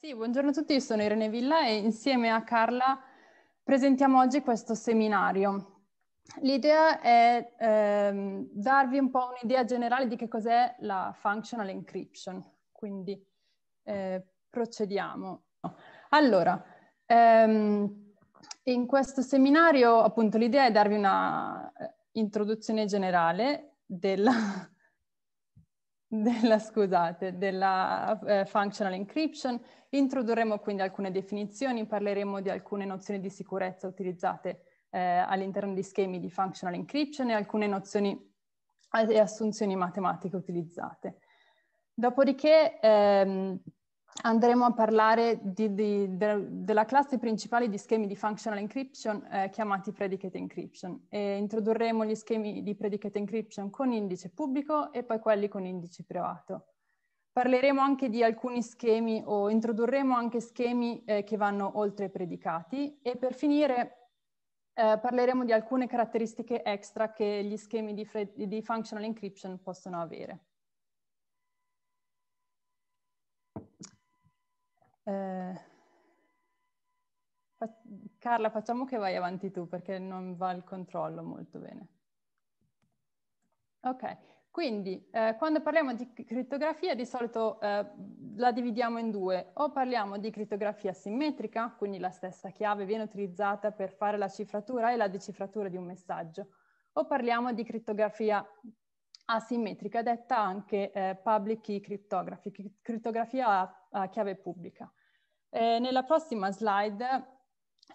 Sì, buongiorno a tutti, io sono Irene Villa e insieme a Carla presentiamo oggi questo seminario. L'idea è ehm, darvi un po' un'idea generale di che cos'è la functional encryption, quindi eh, procediamo. Allora, ehm, in questo seminario appunto l'idea è darvi una eh, introduzione generale della, della, scusate, della eh, functional encryption. Introdurremo quindi alcune definizioni, parleremo di alcune nozioni di sicurezza utilizzate eh, all'interno di schemi di functional encryption e alcune nozioni eh, e assunzioni matematiche utilizzate. Dopodiché ehm, andremo a parlare di, di, de, della classe principale di schemi di functional encryption eh, chiamati predicate encryption e introdurremo gli schemi di predicate encryption con indice pubblico e poi quelli con indice privato. Parleremo anche di alcuni schemi o introdurremo anche schemi eh, che vanno oltre i predicati e per finire eh, parleremo di alcune caratteristiche extra che gli schemi di, di functional encryption possono avere. Eh, fa- Carla, facciamo che vai avanti tu perché non va il controllo molto bene. Ok, quindi eh, quando parliamo di crittografia di solito eh, la dividiamo in due, o parliamo di crittografia simmetrica, quindi la stessa chiave viene utilizzata per fare la cifratura e la decifratura di un messaggio, o parliamo di crittografia asimmetrica, detta anche eh, public key cryptography, crittografia a, a chiave pubblica. Eh, nella prossima slide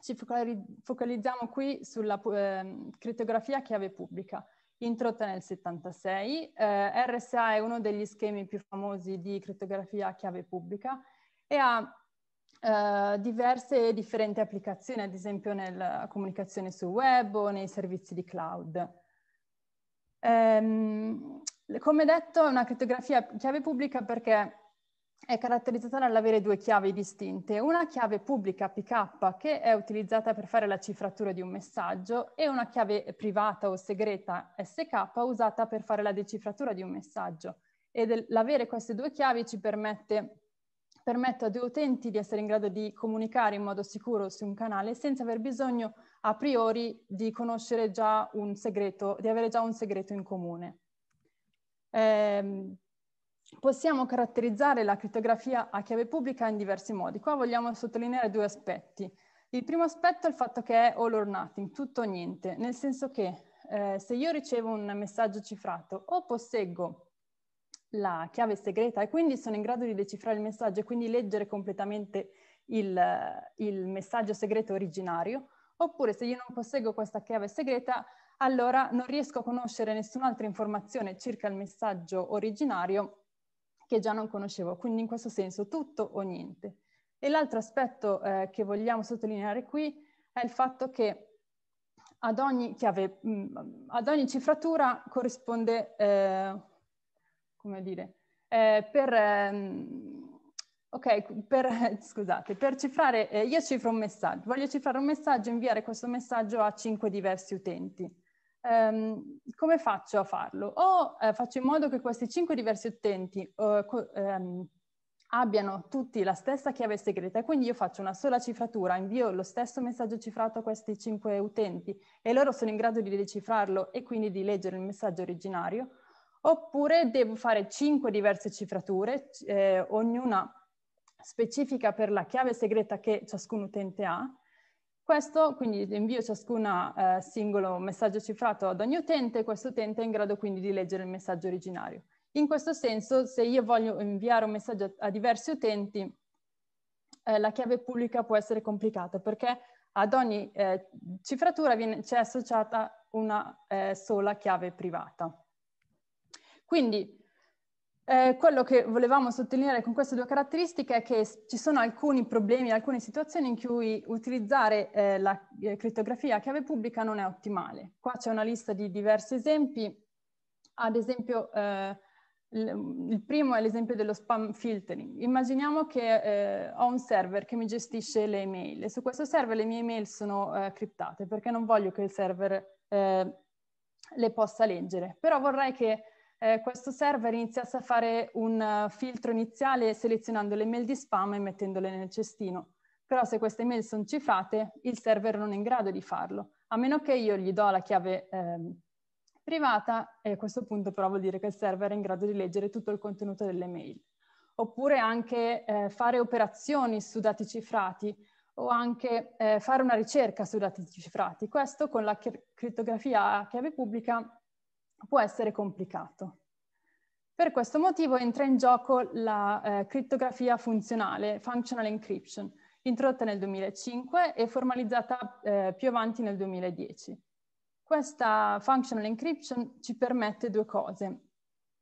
ci focalizziamo qui sulla eh, crittografia chiave pubblica introdotta nel 76. Eh, RSA è uno degli schemi più famosi di crittografia chiave pubblica e ha eh, diverse e differenti applicazioni, ad esempio nella comunicazione sul web o nei servizi di cloud. Ehm, come detto, è una crittografia chiave pubblica perché è caratterizzata dall'avere due chiavi distinte, una chiave pubblica PK che è utilizzata per fare la cifratura di un messaggio e una chiave privata o segreta SK usata per fare la decifratura di un messaggio. E l'avere queste due chiavi ci permette, permette a due utenti di essere in grado di comunicare in modo sicuro su un canale senza aver bisogno a priori di conoscere già un segreto, di avere già un segreto in comune. Eh, possiamo caratterizzare la crittografia a chiave pubblica in diversi modi. Qua vogliamo sottolineare due aspetti. Il primo aspetto è il fatto che è all or nothing, tutto o niente, nel senso che eh, se io ricevo un messaggio cifrato o posseggo la chiave segreta e quindi sono in grado di decifrare il messaggio e quindi leggere completamente il, il messaggio segreto originario, oppure se io non posseggo questa chiave segreta allora non riesco a conoscere nessun'altra informazione circa il messaggio originario che già non conoscevo, quindi in questo senso tutto o niente. E l'altro aspetto eh, che vogliamo sottolineare qui è il fatto che ad ogni, chiave, mh, mm, ad ogni cifratura corrisponde, eh, come dire, eh, per, ehm, ok, per, scusate, per cifrare, eh, io cifro un messaggio, voglio cifrare un messaggio e inviare questo messaggio a cinque diversi utenti. Um, come faccio a farlo? O eh, faccio in modo che questi cinque diversi utenti uh, co- um, abbiano tutti la stessa chiave segreta e quindi io faccio una sola cifratura, invio lo stesso messaggio cifrato a questi cinque utenti e loro sono in grado di decifrarlo e quindi di leggere il messaggio originario, oppure devo fare cinque diverse cifrature, eh, ognuna specifica per la chiave segreta che ciascun utente ha, questo quindi invio ciascun eh, singolo messaggio cifrato ad ogni utente e questo utente è in grado quindi di leggere il messaggio originario. In questo senso, se io voglio inviare un messaggio a, diversi utenti, eh, la chiave pubblica può essere complicata perché ad ogni eh, cifratura c'è associata una eh, sola chiave privata. Quindi eh, quello che volevamo sottolineare con queste due caratteristiche è che ci sono alcuni problemi, alcune situazioni in cui utilizzare eh, la eh, crittografia a chiave pubblica non è ottimale. Qua c'è una lista di diversi esempi, ad esempio eh, il primo è l'esempio dello spam filtering. Immaginiamo che eh, ho un server che mi gestisce le email e su questo server le mie email sono eh, criptate perché non voglio che il server le possa leggere, però vorrei che eh, questo server iniziasse a fare un uh, filtro iniziale selezionando le mail di spam e mettendole nel cestino. Però se queste mail sono cifrate, il server non è in grado di farlo, a meno che io gli do la chiave eh, privata e a questo punto però vuol dire che il server è in grado di leggere tutto il contenuto delle mail. Oppure anche eh, fare operazioni su dati cifrati o anche eh, fare una ricerca su dati cifrati. Questo con la criptografia a chiave pubblica può essere complicato. Per questo motivo entra in gioco la eh, criptografia funzionale, functional encryption, introdotta nel 2005 e formalizzata eh, più avanti nel 2010. Questa functional encryption ci permette due cose.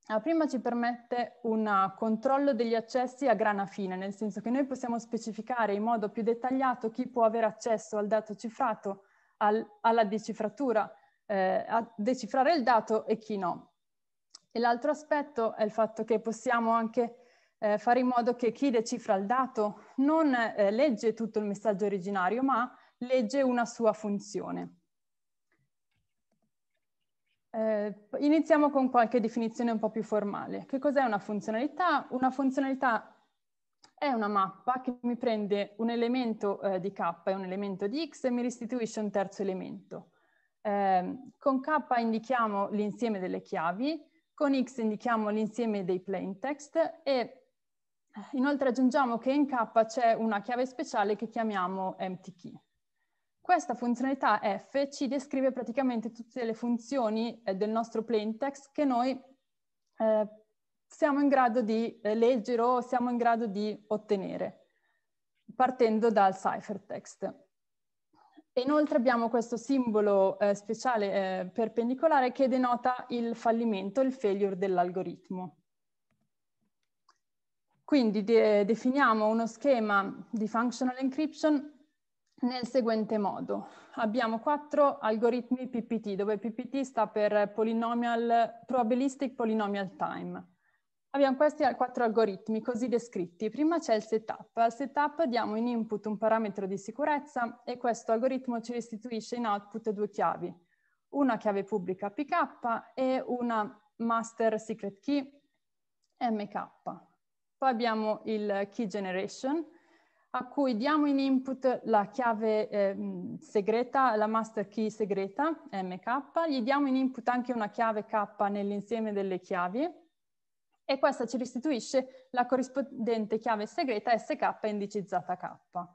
La prima ci permette un controllo degli accessi a grana fine, nel senso che noi possiamo specificare in modo più dettagliato chi può avere accesso al dato cifrato, al, alla decifratura eh, a decifrare il dato e chi no. E l'altro aspetto è il fatto che possiamo anche eh, fare in modo che chi decifra il dato non eh, legge tutto il messaggio originario, ma legge una sua funzione. Eh, iniziamo con qualche definizione un po' più formale. Che cos'è una funzionalità? Una funzionalità è una mappa che mi prende un elemento eh, di k e un elemento di x e mi restituisce un terzo elemento. Eh, con K indichiamo l'insieme delle chiavi, con X indichiamo l'insieme dei plaintext e eh, inoltre aggiungiamo che in K c'è una chiave speciale che chiamiamo empty key. Questa funzionalità F ci descrive praticamente tutte le funzioni eh, del nostro plaintext che noi eh, siamo in grado di eh, leggere o siamo in grado di ottenere, partendo dal ciphertext. E inoltre abbiamo questo simbolo eh, speciale eh, perpendicolare che denota il fallimento, il failure dell'algoritmo. Quindi de definiamo uno schema di functional encryption nel seguente modo. Abbiamo quattro algoritmi PPT, dove PPT sta per Polynomial Probabilistic Polynomial Time. Abbiamo questi quattro algoritmi così descritti. Prima c'è il setup. Al setup diamo in input un parametro di sicurezza e questo algoritmo ci restituisce in output due chiavi. Una chiave pubblica PK e una master secret key MK. Poi abbiamo il key generation a cui diamo in input la chiave eh, segreta, la master key segreta MK, gli diamo in input anche una chiave K nell'insieme delle chiavi e questa ci restituisce la corrispondente chiave segreta SK indicizzata K.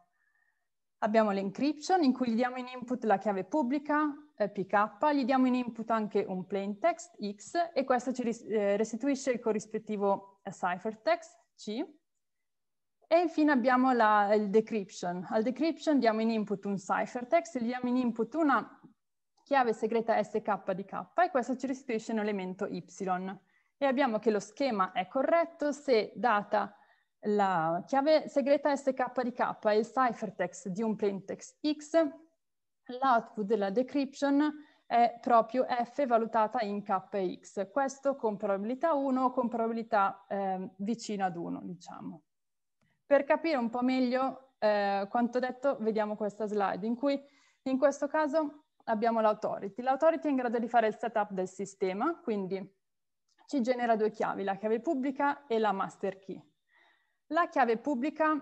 Abbiamo l'encryption in cui gli diamo in input la chiave pubblica eh, PK, gli diamo in input anche un plaintext X e questo ci eh, restituisce il corrispettivo eh, ciphertext C. E infine abbiamo la, il decryption. Al decryption diamo in input un ciphertext gli diamo in input una chiave segreta SK di K e questo ci restituisce un elemento Y e abbiamo che lo schema è corretto se data la chiave segreta SK di K e il ciphertext di un plaintext X, l'output della decryption è proprio f valutata in kx, questo con probabilità 1 o con probabilità eh, vicina ad 1, diciamo. Per capire un po' meglio eh, quanto detto, vediamo questa slide in cui in questo caso abbiamo l'authority. L'authority è in grado di fare il setup del sistema, quindi ci genera due chiavi, la chiave pubblica e la master key. La chiave pubblica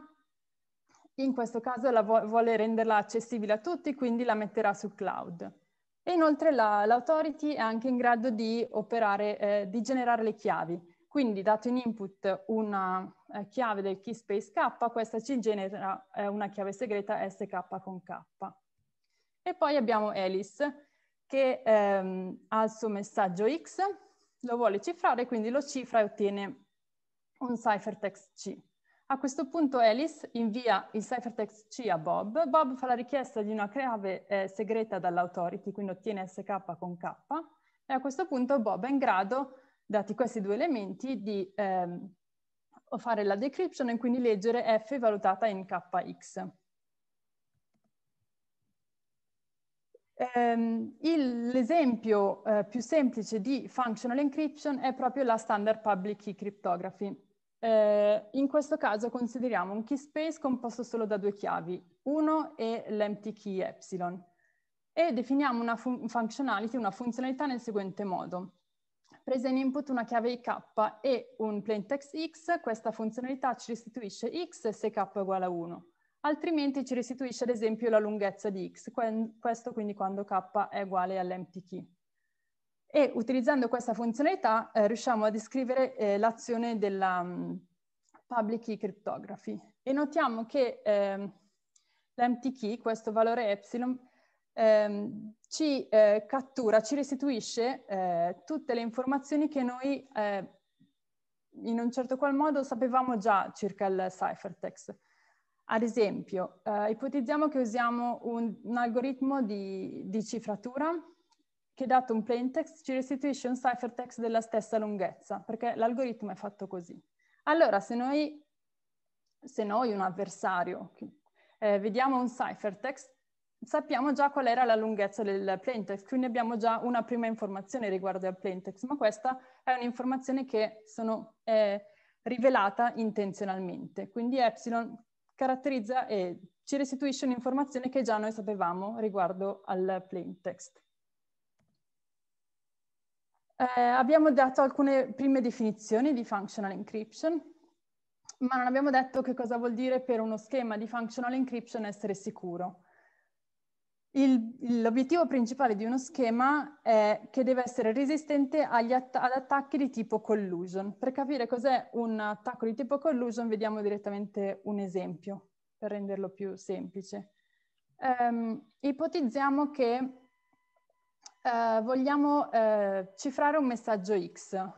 in questo caso la vuole renderla accessibile a tutti, quindi la metterà su cloud. E inoltre l'authority la, è anche in grado di operare, eh, di generare le chiavi. Quindi dato in input una eh, chiave del key space K, questa ci genera eh, una chiave segreta SK con K. E poi abbiamo Alice che ehm, ha il suo messaggio X lo vuole cifrare, quindi lo cifra e ottiene un ciphertext C. A questo punto Alice invia il ciphertext C a Bob. Bob fa la richiesta di una chiave eh, segreta dall'authority, quindi ottiene SK con K. E a questo punto Bob è in grado, dati questi due elementi, di ehm, fare la decryption e quindi leggere F valutata in KX. Um, l'esempio uh, più semplice di functional encryption è proprio la standard public key cryptography. Uh, in questo caso consideriamo un key space composto solo da due chiavi, 1 e l'empty key epsilon, e definiamo una fun functionality, una funzionalità nel seguente modo. Presa in input una chiave k e un plaintext X, questa funzionalità ci restituisce X se K è uguale a 1 altrimenti ci restituisce ad esempio la lunghezza di x, questo quindi quando k è uguale all'empty key. E utilizzando questa funzionalità eh, riusciamo a descrivere eh, l'azione della um, public key cryptography. E notiamo che eh, l'empty key, questo valore epsilon, ehm, ci eh, cattura, ci restituisce eh, tutte le informazioni che noi eh, in un certo qual modo sapevamo già circa il ciphertext. Ad esempio, eh, ipotizziamo che usiamo un, un algoritmo di, di, cifratura che dato un plaintext ci restituisce un ciphertext della stessa lunghezza, perché l'algoritmo è fatto così. Allora, se noi, se noi un avversario, eh, vediamo un ciphertext, sappiamo già qual era la lunghezza del plaintext, quindi abbiamo già una prima informazione riguardo al plaintext, ma questa è un'informazione che sono, è eh, rivelata intenzionalmente. Quindi epsilon caratterizza e ci restituisce un'informazione che già noi sapevamo riguardo al plaintext. Eh, abbiamo dato alcune prime definizioni di functional encryption, ma non abbiamo detto che cosa vuol dire per uno schema di functional encryption essere sicuro. Il, l'obiettivo principale di uno schema è che deve essere resistente agli att- ad attacchi di tipo collusion. Per capire cos'è un attacco di tipo collusion vediamo direttamente un esempio per renderlo più semplice. Um, ipotizziamo che uh, vogliamo uh, cifrare un messaggio X.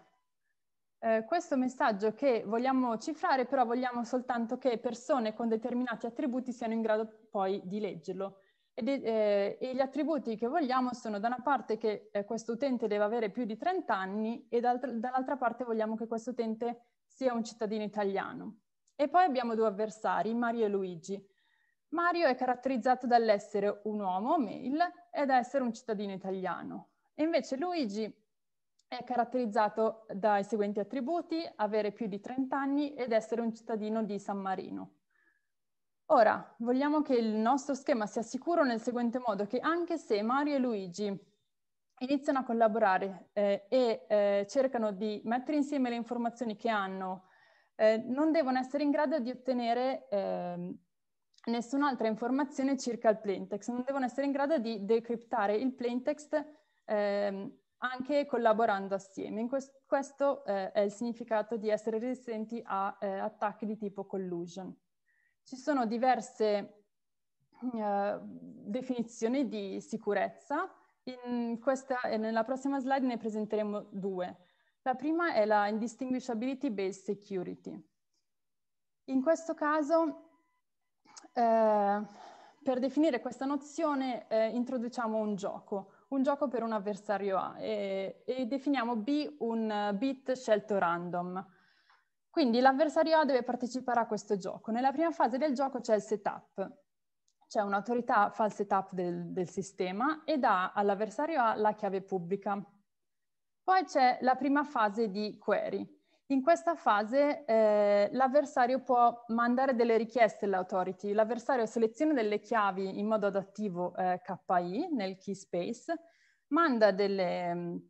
Uh, questo messaggio che vogliamo cifrare però vogliamo soltanto che persone con determinati attributi siano in grado poi di leggerlo. Ed, eh, e gli attributi che vogliamo sono da una parte che eh, questo utente deve avere più di 30 anni e dall'altra parte vogliamo che questo utente sia un cittadino italiano. E poi abbiamo due avversari, Mario e Luigi. Mario è caratterizzato dall'essere un uomo, male, ed essere un cittadino italiano. E invece Luigi è caratterizzato dai seguenti attributi, avere più di 30 anni ed essere un cittadino di San Marino. Ora, vogliamo che il nostro schema sia sicuro nel seguente modo, che anche se Mario e Luigi iniziano a collaborare eh, e eh, cercano di mettere insieme le informazioni che hanno, eh, non devono essere in grado di ottenere ehm, nessun'altra informazione circa il plaintext, non devono essere in grado di decriptare il plaintext ehm, anche collaborando assieme. questo eh, è il significato di essere resistenti a eh, attacchi di tipo collusion ci sono diverse eh, definizioni di sicurezza. Questa, nella prossima slide ne presenteremo due. La prima è la Indistinguishability Based Security. In questo caso, eh, per definire questa nozione, eh, introduciamo un gioco, un gioco per un avversario A e, e definiamo B un eh, bit scelto random. Quindi l'avversario A deve partecipare a questo gioco. Nella prima fase del gioco c'è il setup, c'è un'autorità fa il setup del, del sistema e dà all'avversario A la chiave pubblica. Poi c'è la prima fase di query. In questa fase eh, l'avversario può mandare delle richieste all'authority, l'avversario seleziona delle chiavi in modo adattivo eh, KI nel key space, manda delle,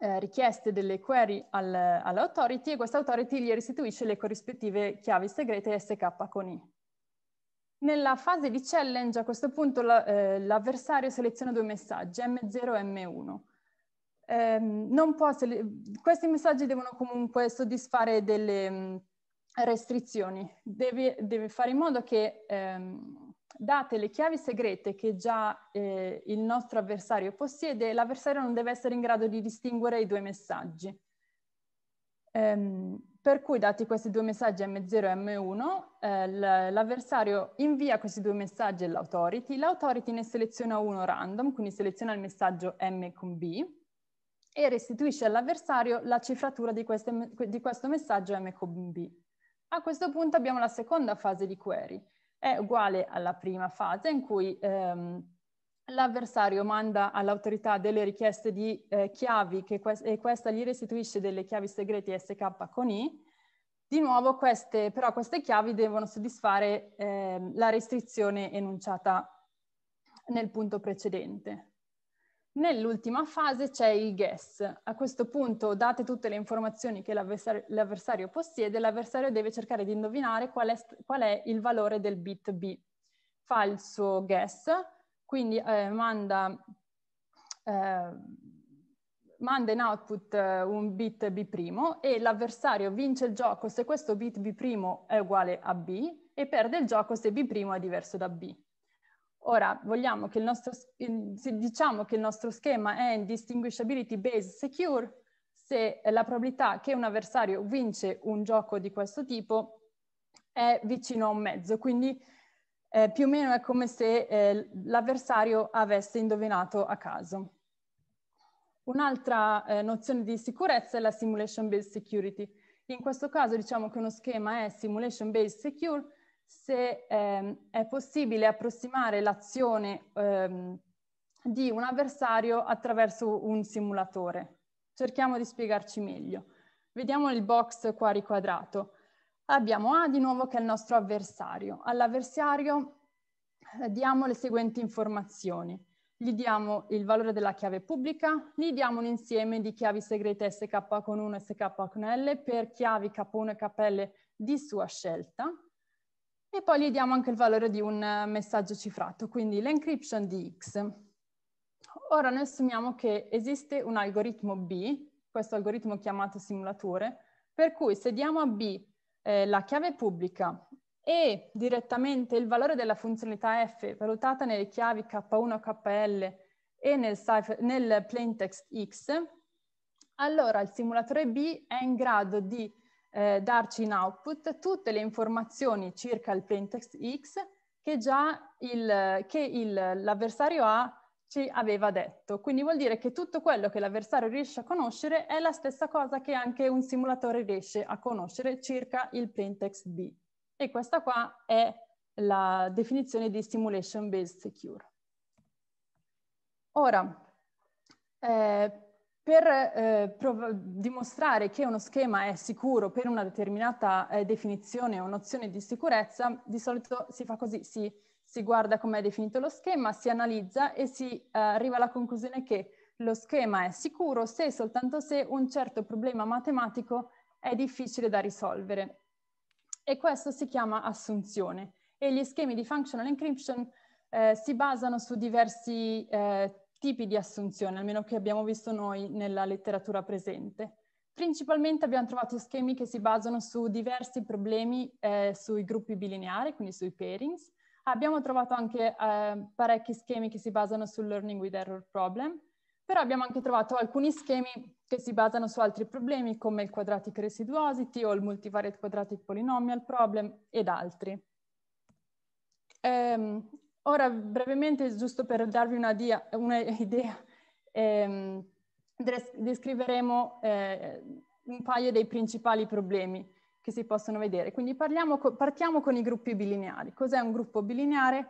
eh, richieste delle query al, all'authority e questa authority gli restituisce le corrispettive chiavi segrete SK con I. Nella fase di challenge a questo punto la, eh, l'avversario seleziona due messaggi, M0 e M1. Eh, sele- questi messaggi devono comunque soddisfare delle mm, restrizioni, deve, deve fare in modo che ehm, date le chiavi segrete che già eh, il nostro avversario possiede, l'avversario non deve essere in grado di distinguere i due messaggi. Ehm, per cui, dati questi due messaggi M0 e M1, eh, l'avversario invia questi due messaggi all'authority, l'authority ne seleziona uno random, quindi seleziona il messaggio M con B, e restituisce all'avversario la cifratura di, queste, di questo messaggio M con B. A questo punto abbiamo la seconda fase di query, è uguale alla prima fase in cui ehm, l'avversario manda all'autorità delle richieste di eh, chiavi que- e questa gli restituisce delle chiavi segrete SK con I. Di nuovo queste, però queste chiavi devono soddisfare eh, la restrizione enunciata nel punto precedente. Nell'ultima fase c'è il guess. A questo punto, date tutte le informazioni che l'avversario, l'avversario possiede, l'avversario deve cercare di indovinare qual è, qual è, il valore del bit B. Fa il suo guess, quindi eh, manda, eh, manda, in output eh, un bit B' e l'avversario vince il gioco se questo bit B' è uguale a B e perde il gioco se B' è diverso da B. Ora, vogliamo che il nostro, diciamo che il nostro schema è indistinguishability based secure, se la probabilità che un avversario vince un gioco di questo tipo è vicino a un mezzo, quindi eh, più o meno è come se eh, l'avversario avesse indovinato a caso. Un'altra eh, nozione di sicurezza è la simulation based security. In questo caso diciamo che uno schema è simulation based secure se ehm, è possibile approssimare l'azione ehm, di un avversario attraverso un simulatore. Cerchiamo di spiegarci meglio. Vediamo il box qua riquadrato. Abbiamo A di nuovo che è il nostro avversario. All'avversario eh, diamo le seguenti informazioni. Gli diamo il valore della chiave pubblica, gli diamo un insieme di chiavi segrete SK con 1 e SK con L per chiavi K1 e KL di sua scelta, e poi gli diamo anche il valore di un eh, messaggio cifrato, quindi l'encryption di X. Ora noi assumiamo che esiste un algoritmo B, questo algoritmo chiamato simulatore, per cui se diamo a B eh, la chiave pubblica e direttamente il valore della funzionalità F valutata nelle chiavi K1, KL e nel, nel plaintext X, allora il simulatore B è in grado di eh, darci in output tutte le informazioni circa il plaintext X che già l'avversario A ci aveva detto. Quindi vuol dire che tutto quello che l'avversario riesce a conoscere è la stessa cosa che anche un simulatore riesce a conoscere circa il plaintext B. E questa qua è la definizione di simulation based secure. Ora, eh, per eh, dimostrare che uno schema è sicuro per una determinata eh, definizione o nozione di sicurezza, di solito si fa così, si, si guarda come è definito lo schema, si analizza e si eh, arriva alla conclusione che lo schema è sicuro se e soltanto se un certo problema matematico è difficile da risolvere. E questo si chiama assunzione. E gli schemi di functional encryption eh, si basano su diversi eh, tipi di assunzione, almeno che abbiamo visto noi nella letteratura presente. Principalmente abbiamo trovato schemi che si basano su diversi problemi eh, sui gruppi bilineari, quindi sui pairings. Abbiamo trovato anche eh, parecchi schemi che si basano sul learning with error problem, però abbiamo anche trovato alcuni schemi che si basano su altri problemi come il quadratic residuosity o il multivariate quadratic polynomial problem ed altri. Ehm, Ora, brevemente, giusto per darvi un'idea, ehm, descriveremo eh, un paio dei principali problemi che si possono vedere. Quindi co partiamo con i gruppi bilineari. Cos'è un gruppo bilineare?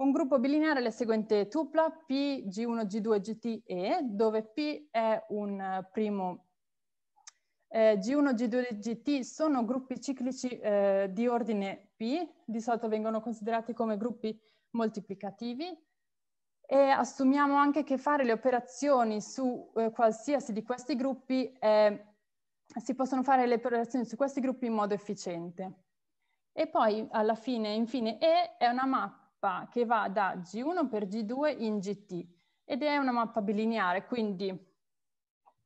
Un gruppo bilineare è la seguente tupla P, G1, G2, GT, E, dove P è un primo... Eh, G1, G2 e GT sono gruppi ciclici eh, di ordine P, di solito vengono considerati come gruppi moltiplicativi e assumiamo anche che fare le operazioni su eh, qualsiasi di questi gruppi è, eh, si possono fare le operazioni su questi gruppi in modo efficiente. E poi alla fine, infine, E è una mappa che va da G1 per G2 in GT ed è una mappa bilineare, quindi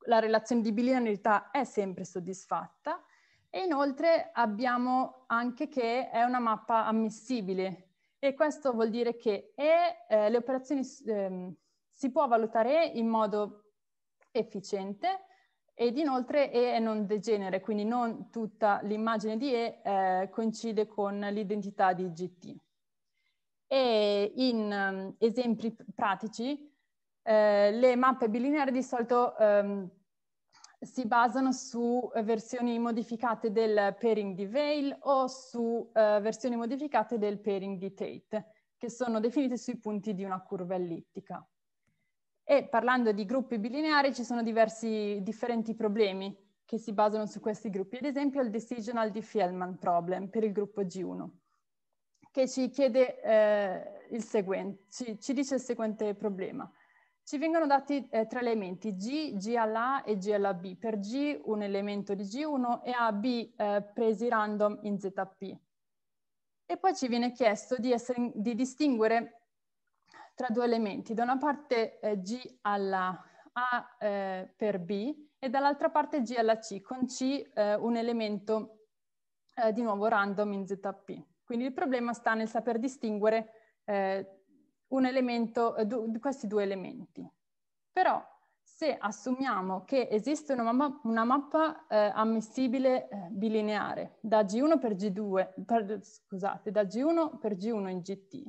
la relazione di bilinearità è sempre soddisfatta e inoltre abbiamo anche che è una mappa ammissibile, e questo vuol dire che e, eh, le operazioni eh, si può valutare in modo efficiente ed inoltre E è non degenere, quindi non tutta l'immagine di E eh, coincide con l'identità di GT. E in um, esempi pratici, eh, le mappe bilineari di solito um, si basano su eh, versioni modificate del pairing di Veil o su eh, versioni modificate del pairing di Tate, che sono definite sui punti di una curva ellittica. E parlando di gruppi bilineari ci sono diversi differenti problemi che si basano su questi gruppi, ad esempio il decisional di Feldman problem per il gruppo G1, che ci chiede eh, il seguente, ci, ci dice il seguente problema. Ci vengono dati eh, tre elementi, G, G alla A e G alla B. Per G un elemento di G1 e AB eh, presi random in ZP. E poi ci viene chiesto di, essere, di distinguere tra due elementi, da una parte eh, G alla A eh, per B e dall'altra parte G alla C, con C eh, un elemento eh, di nuovo random in ZP. Quindi il problema sta nel saper distinguere eh, un elemento, eh, du, questi due elementi. Però se assumiamo che esiste una mappa, una mappa eh, ammissibile eh, bilineare da G1 per G2, per, scusate, da G1 per G1 in GT,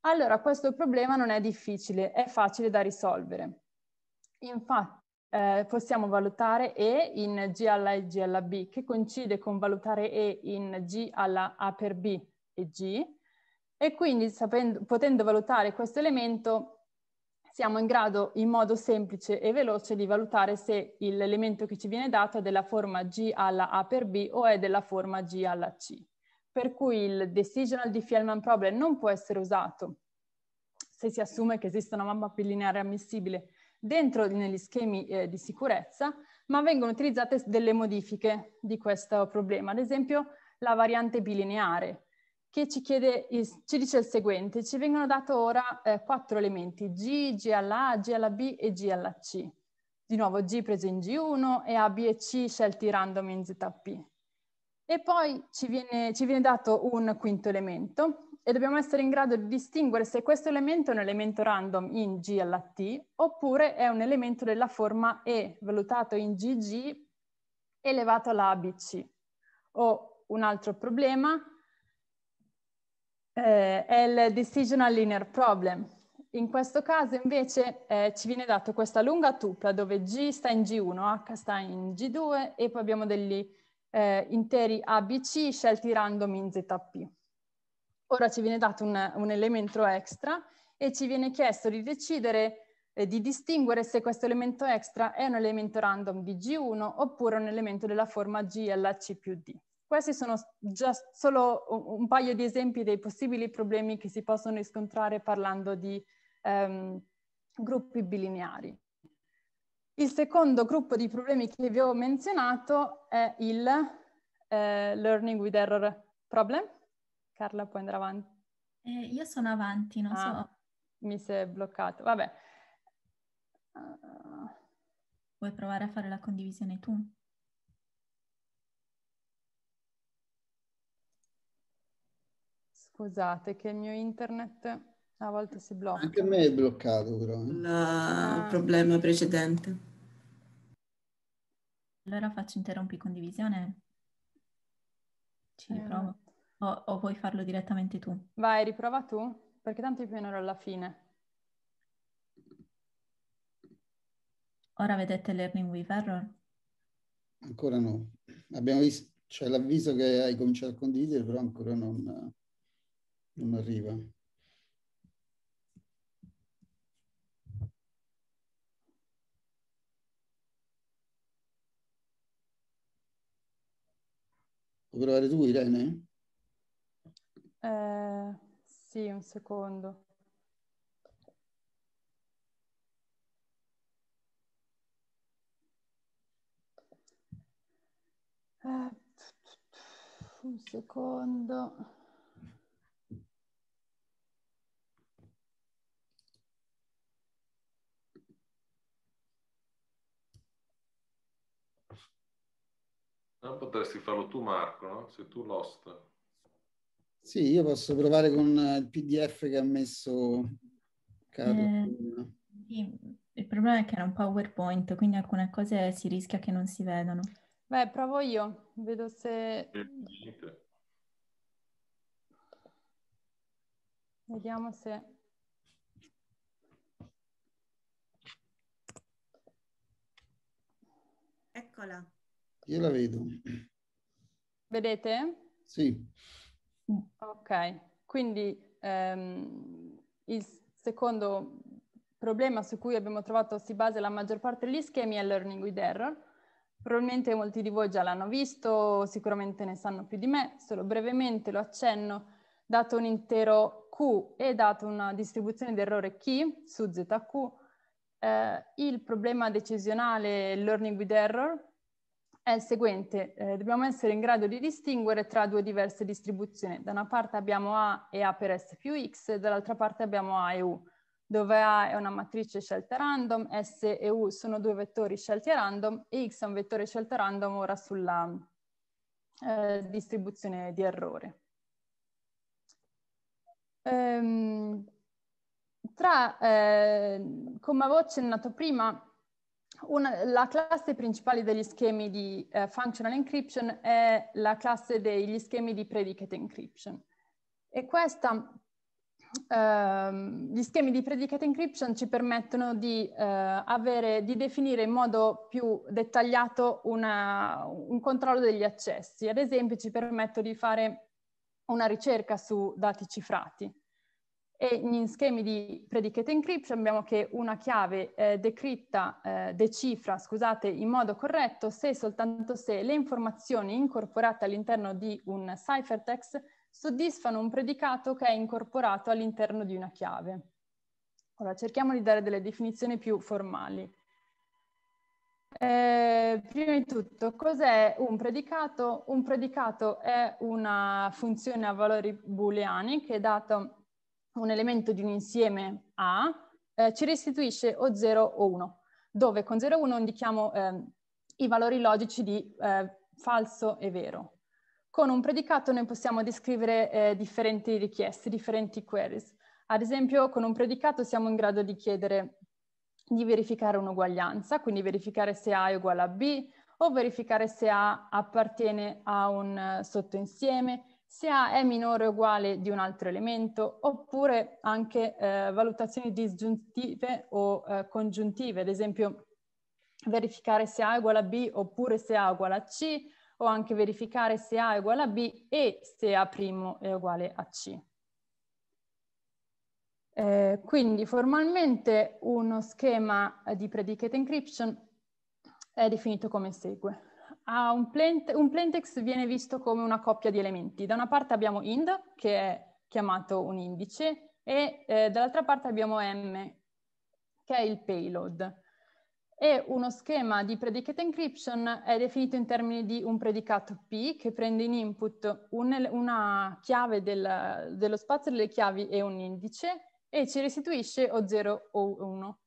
allora questo problema non è difficile, è facile da risolvere. Infatti eh, possiamo valutare E in G alla E G alla B, che coincide con valutare E in G alla A per B e G, e quindi sapendo, potendo valutare questo elemento siamo in grado in modo semplice e veloce di valutare se l'elemento che ci viene dato è della forma G alla A per B o è della forma G alla C. Per cui il decisional di Fielman problem non può essere usato se si assume che esista una mappa bilineare ammissibile dentro negli schemi eh, di sicurezza, ma vengono utilizzate delle modifiche di questo problema. Ad esempio la variante bilineare, che ci, chiede, ci dice il seguente, ci vengono dati ora eh, quattro elementi, G, G alla A, G alla B e G alla C. Di nuovo G preso in G1 e A, B e C scelti random in ZP. E poi ci viene, ci viene dato un quinto elemento e dobbiamo essere in grado di distinguere se questo elemento è un elemento random in G alla T oppure è un elemento della forma E valutato in GG elevato alla ABC. O un altro problema, eh, è il decisional linear problem. In questo caso invece eh, ci viene dato questa lunga tupla dove G sta in G1, H sta in G2 e poi abbiamo degli eh, interi ABC scelti random in ZP. Ora ci viene dato un, un elemento extra e ci viene chiesto di decidere eh, di distinguere se questo elemento extra è un elemento random di G1 oppure un elemento della forma GLC più D. Questi sono già solo un paio di esempi dei possibili problemi che si possono riscontrare parlando di um, gruppi bilineari. Il secondo gruppo di problemi che vi ho menzionato è il eh, Learning with Error Problem. Carla puoi andare avanti. Eh, io sono avanti, non ah, so. Mi si è bloccato, vabbè. Uh... Vuoi provare a fare la condivisione tu? Scusate che il mio internet a volte si blocca. Anche a me è bloccato però. Eh. Ah. Il ah. problema precedente. Allora faccio interrompi condivisione? Ci eh. riprovo. Eh. O, o, vuoi farlo direttamente tu? Vai, riprova tu, perché tanto io piano ero alla fine. Ora vedete Learning with Error? Ancora no. Abbiamo visto, c'è l'avviso che hai cominciato a condividere, però ancora non non arriva. Vuoi provare tu, Irene? Eh, sì, un secondo. Eh, un secondo. Non ah, potresti farlo tu Marco, no? Sei tu l'host. Sì, io posso provare con eh, il PDF che ha messo Caro. Eh, sì. Il problema è che era un PowerPoint, quindi alcune cose si rischia che non si vedano. Beh, provo io, vedo se... Vediamo se... Eccola. Io la vedo. Vedete? Sì. Ok, quindi ehm, il secondo problema su cui abbiamo trovato si basa la maggior parte degli schemi è il learning with error. Probabilmente molti di voi già l'hanno visto, sicuramente ne sanno più di me, solo brevemente lo accenno, dato un intero Q e dato una distribuzione di errore chi su ZQ, eh, il problema decisionale learning with error è il seguente, eh, dobbiamo essere in grado di distinguere tra due diverse distribuzioni. Da una parte abbiamo A e A per S più X, dall'altra parte abbiamo A e U, dove A è una matrice scelta random, S e U sono due vettori scelti a random e X è un vettore scelto random ora sulla eh, distribuzione di errore. Ehm, tra, eh, come avevo accennato prima, una, la classe principale degli schemi di uh, functional encryption è la classe degli schemi di predicate encryption. E questa, ehm, gli schemi di predicate encryption ci permettono di, eh, avere, di definire in modo più dettagliato una, un controllo degli accessi. Ad esempio ci permettono di fare una ricerca su dati cifrati. E in schemi di predicate encryption abbiamo che una chiave eh, decripta, eh, decifra, scusate, in modo corretto se e soltanto se le informazioni incorporate all'interno di un ciphertext soddisfano un predicato che è incorporato all'interno di una chiave. Ora cerchiamo di dare delle definizioni più formali. Eh, prima di tutto, cos'è un predicato? Un predicato è una funzione a valori booleani che è data un elemento di un insieme A eh, ci restituisce o 0 o 1, dove con 0 e 1 indichiamo eh, i valori logici di eh, falso e vero. Con un predicato noi possiamo descrivere eh, differenti richieste, differenti queries. Ad esempio con un predicato siamo in grado di chiedere di verificare un'uguaglianza, quindi verificare se A è uguale a B o verificare se A appartiene a un eh, sottoinsieme, se A è minore o uguale di un altro elemento, oppure anche eh, valutazioni disgiuntive o eh, congiuntive, ad esempio verificare se A è uguale a B oppure se A è uguale a C, o anche verificare se A è uguale a B e se A' è uguale a C. Eh, quindi formalmente uno schema di predicate encryption è definito come segue. Ah, un, plent- un plaintext viene visto come una coppia di elementi. Da una parte abbiamo ind, che è chiamato un indice, e eh, dall'altra parte abbiamo m, che è il payload. E uno schema di predicate encryption è definito in termini di un predicato P che prende in input un, una chiave del, dello spazio delle chiavi e un indice e ci restituisce o 0 o 1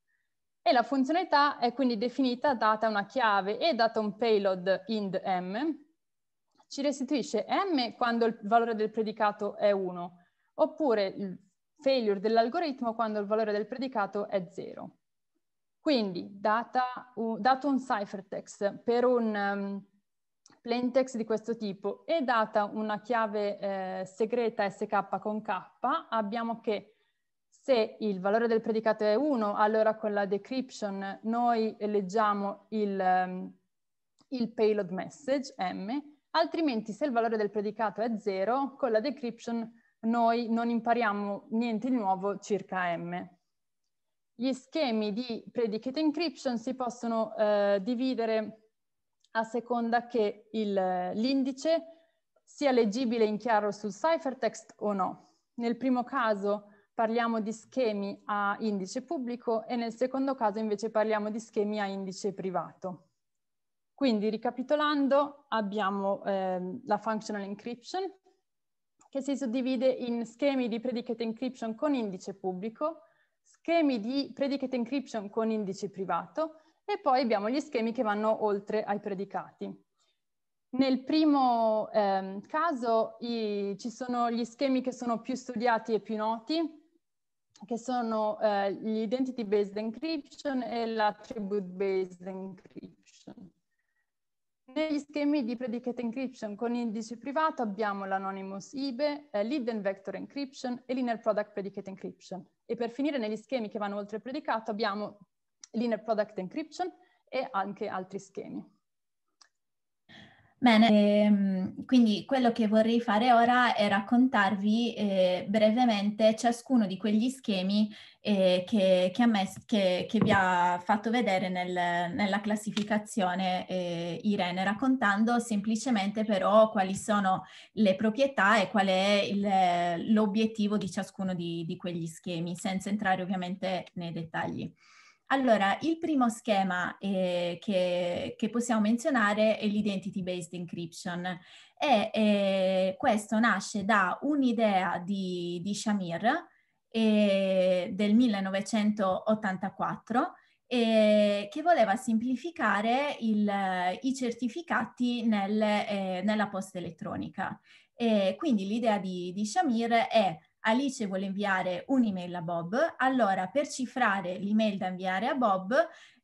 e la funzionalità è quindi definita data una chiave e data un payload ind m, ci restituisce m quando il valore del predicato è 1, oppure il failure dell'algoritmo quando il valore del predicato è 0. Quindi, data un, dato un ciphertext per un um, plaintext di questo tipo e data una chiave eh, segreta SK con K, abbiamo che se il valore del predicato è 1, allora con la decryption noi leggiamo il, um, il payload message M, altrimenti se il valore del predicato è 0, con la decryption noi non impariamo niente di nuovo circa M. Gli schemi di predicate encryption si possono eh, dividere a seconda che eh, l'indice sia leggibile in chiaro sul ciphertext o no. Nel primo caso parliamo di schemi a indice pubblico e nel secondo caso invece parliamo di schemi a indice privato. Quindi ricapitolando abbiamo eh, la functional encryption che si suddivide in schemi di predicate encryption con indice pubblico, schemi di predicate encryption con indice privato e poi abbiamo gli schemi che vanno oltre ai predicati. Nel primo ehm, caso i, ci sono gli schemi che sono più studiati e più noti, che sono eh, gli identity based encryption e l'attribute based encryption. Negli schemi di predicate encryption con indice privato abbiamo l'anonymous IBE, eh, l'hidden vector encryption e l'inner product predicate encryption. E per finire negli schemi che vanno oltre il predicato abbiamo l'inner product encryption e anche altri schemi. Bene, ehm, quindi quello che vorrei fare ora è raccontarvi eh, brevemente ciascuno di quegli schemi eh, che, che, me, che, che, vi ha fatto vedere nel, nella classificazione eh, Irene, raccontando semplicemente però quali sono le proprietà e qual è l'obiettivo di ciascuno di, di quegli schemi, senza entrare ovviamente nei dettagli. Allora, il primo schema eh, che, che, possiamo menzionare è l'identity based encryption e eh, questo nasce da un'idea di, di Shamir eh, del 1984 eh, che voleva semplificare il, i certificati nel, eh, nella posta elettronica. E eh, quindi l'idea di, di Shamir è Alice vuole inviare un'email a Bob, allora per cifrare l'email da inviare a Bob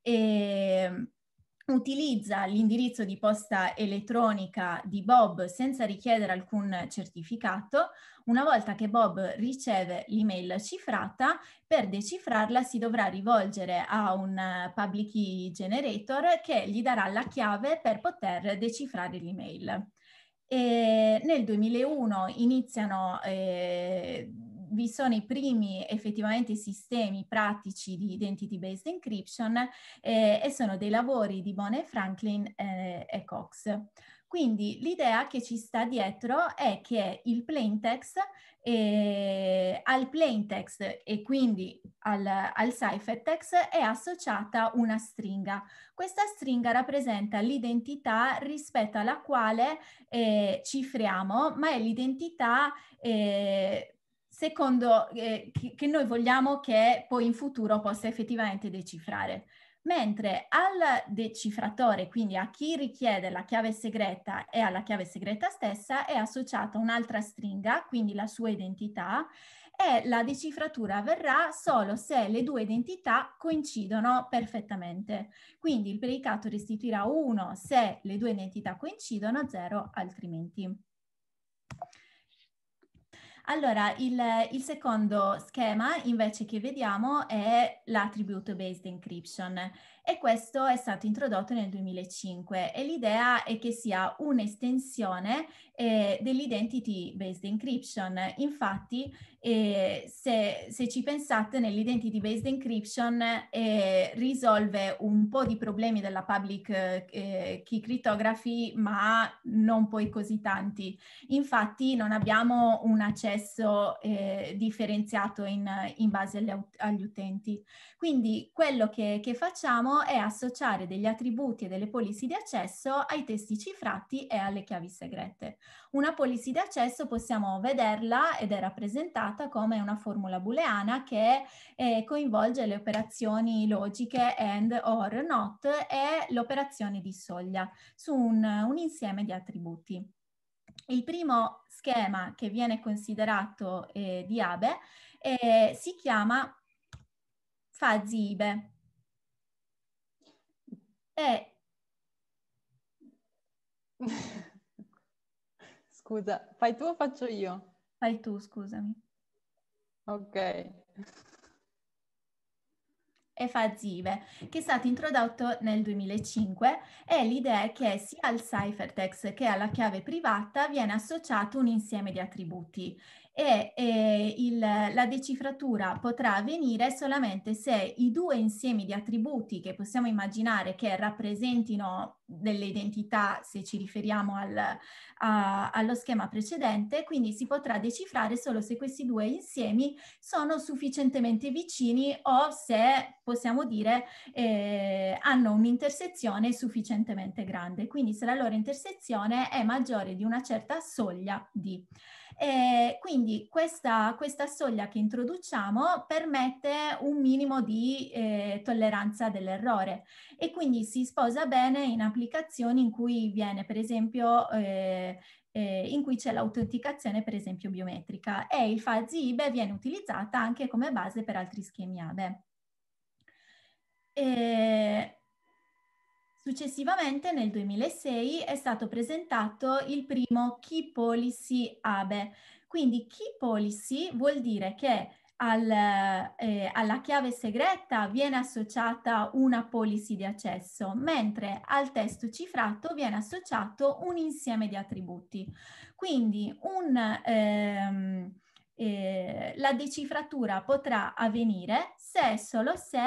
eh, utilizza l'indirizzo di posta elettronica di Bob senza richiedere alcun certificato. Una volta che Bob riceve l'email cifrata, per decifrarla si dovrà rivolgere a un public key generator che gli darà la chiave per poter decifrare l'email. E nel 2001 iniziano, eh, vi sono i primi effettivamente sistemi pratici di identity based encryption eh, e sono dei lavori di Bonne Franklin eh, e Cox. Quindi l'idea che ci sta dietro è che il plaintext, eh, al plaintext e quindi al, al ciphertext è associata una stringa. Questa stringa rappresenta l'identità rispetto alla quale eh, cifriamo, ma è l'identità eh, secondo eh, che, che noi vogliamo che poi in futuro possa effettivamente decifrare mentre al decifratore, quindi a chi richiede la chiave segreta e alla chiave segreta stessa, è associata un'altra stringa, quindi la sua identità, e la decifratura avverrà solo se le due identità coincidono perfettamente. Quindi il predicato restituirà 1 se le due identità coincidono, 0 altrimenti. Allora, il, il, secondo schema invece che vediamo è l'attribute based encryption e questo è stato introdotto nel 2005 e l'idea è che sia un'estensione eh, dell'identity based encryption. Infatti, eh, se, se, ci pensate, nell'identity based encryption eh, risolve un po' di problemi della public eh, key cryptography, ma non poi così tanti. Infatti, non abbiamo un accesso eh, differenziato in, in base agli, agli, utenti. Quindi quello che, che facciamo è associare degli attributi e delle policy di accesso ai testi cifrati e alle chiavi segrete. Una policy di accesso possiamo vederla ed è rappresentata come una formula booleana che eh, coinvolge le operazioni logiche AND, OR, NOT e l'operazione di soglia su un, un insieme di attributi. Il primo schema che viene considerato eh, di ABE eh, si chiama IBE, è... Scusa, fai tu o faccio io? Fai tu, scusami. Ok. E fa Zive, che è stato introdotto nel 2005, è l'idea che sia al ciphertext che alla chiave privata viene associato un insieme di attributi e eh, il, la decifratura potrà avvenire solamente se i due insiemi di attributi che possiamo immaginare che rappresentino delle identità se ci riferiamo al, a, allo schema precedente, quindi si potrà decifrare solo se questi due insiemi sono sufficientemente vicini o se possiamo dire eh, hanno un'intersezione sufficientemente grande, quindi se la loro intersezione è maggiore di una certa soglia di. E eh, quindi questa, questa soglia che introduciamo permette un minimo di eh, tolleranza dell'errore e quindi si sposa bene in applicazioni in cui viene per esempio eh, eh, in cui c'è l'autenticazione per esempio biometrica e il FASI IBE viene utilizzata anche come base per altri schemi ABE. E eh, Successivamente, nel 2006, è stato presentato il primo Key Policy ABE. Quindi Key Policy vuol dire che al, eh, alla chiave segreta viene associata una policy di accesso, mentre al testo cifrato viene associato un insieme di attributi. Quindi un, ehm, eh, la decifratura potrà avvenire se e solo se